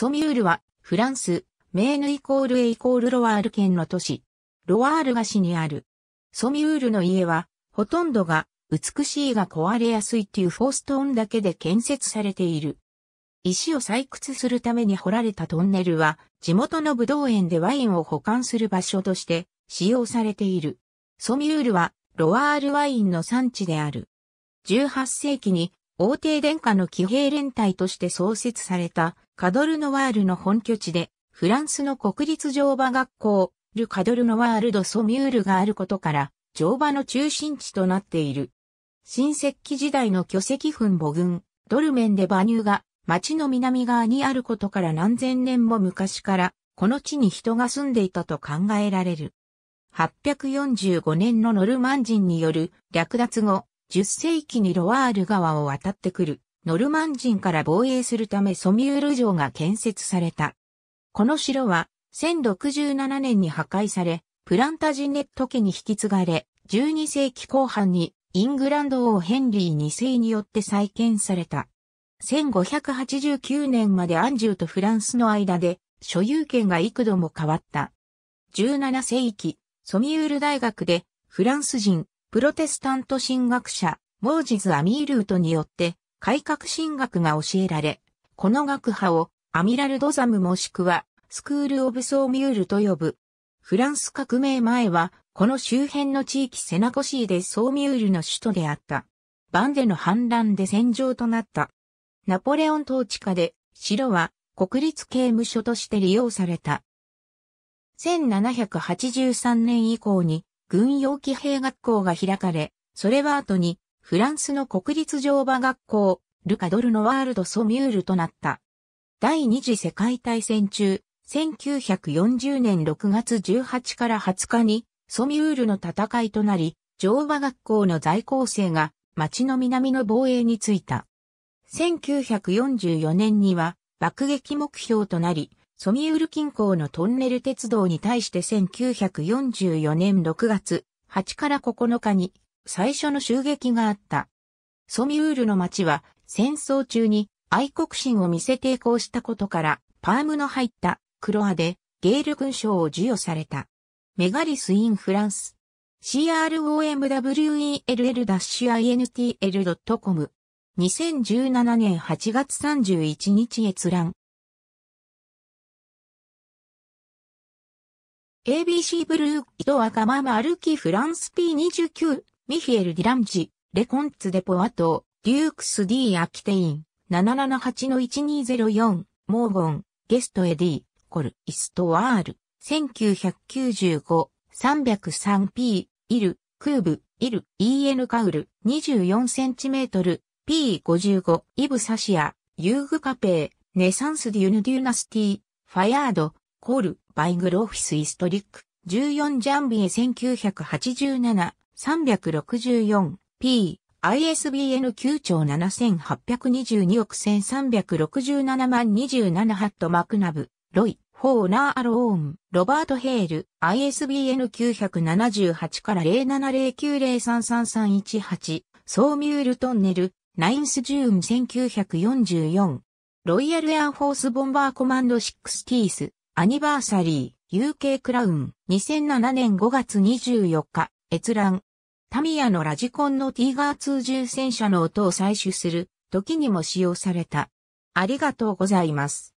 ソミュールは、フランス、メーヌイコールエイコールロワール県の都市、ロワール菓市にある。ソミュールの家は、ほとんどが、美しいが壊れやすいっていうフォーストーンだけで建設されている。石を採掘するために掘られたトンネルは、地元の武道園でワインを保管する場所として使用されている。ソミュールは、ロワールワインの産地である。18世紀に王帝殿下の騎兵連隊として創設されたカドルノワールの本拠地で、フランスの国立乗馬学校、ルカドルノワールドソミュールがあることから、乗馬の中心地となっている。新石器時代の巨石墳母群、ドルメンで馬乳が町の南側にあることから何千年も昔から、この地に人が住んでいたと考えられる。845年のノルマン人による略奪後、10世紀にロワール川を渡ってくるノルマン人から防衛するためソミュール城が建設された。この城は1067年に破壊され、プランタジネット家に引き継がれ、12世紀後半にイングランド王ヘンリー2世によって再建された。1589年までアンジューとフランスの間で所有権が幾度も変わった。17世紀、ソミュール大学でフランス人プロテスタント神学者、モージズ・アミールートによって、改革神学が教えられ、この学派をアミラルドザムもしくはスクール・オブ・ソーミュールと呼ぶ。フランス革命前は、この周辺の地域セナコシーでソーミュールの首都であった。バンデの反乱で戦場となった。ナポレオン統治下で、城は国立刑務所として利用された。1783年以降に軍用騎兵学校が開かれ、それは後にフランスの国立乗馬学校、ルカドルのワールドソミュールとなった。第二次世界大戦中、1940年6月18から20日にソミュールの戦いとなり、乗馬学校の在校生が町の南の防衛に就いた。1944年には爆撃目標となり、ソミウル近郊のトンネル鉄道に対して1944年6月8から9日に最初の襲撃があった。ソミウールの町は戦争中に愛国心を見せ抵抗したことからパームの入ったクロアでゲール勲章を授与された。メガリス・イン・フランス。cromwell-intl.com 2017年8月31日閲覧。ABC ブルー、イドアカママルキ、フランス P29、ミヒエル・ディランジ、レコンツ・デポアト、デュークス・ディ・アキテイン、778-1204、モーゴン、ゲスト・エディ、コル・イストワール、1995、303P、イル、クーブ、イル、EN カウル、24cm、P55、イブ・サシア、ユーグ・カペー、ネサンス・デュヌ・デュナスティ、ファヤード、コール、バイグロフィス・イストリック、14ジャンビエ 1987-364P、ISBN 9兆7822億1367万27ハットマクナブ、ロイ、フォーナーアローン、ロバート・ヘール、ISBN 978から0709033318、ソーミュールトンネル、ナインス・ジューン1944、ロイヤル・エアフォース・ボンバーコマンド・シックスティース、アニバーサリー、UK クラウン、2007年5月24日、閲覧。タミヤのラジコンのティーガー2重戦車の音を採取する、時にも使用された。ありがとうございます。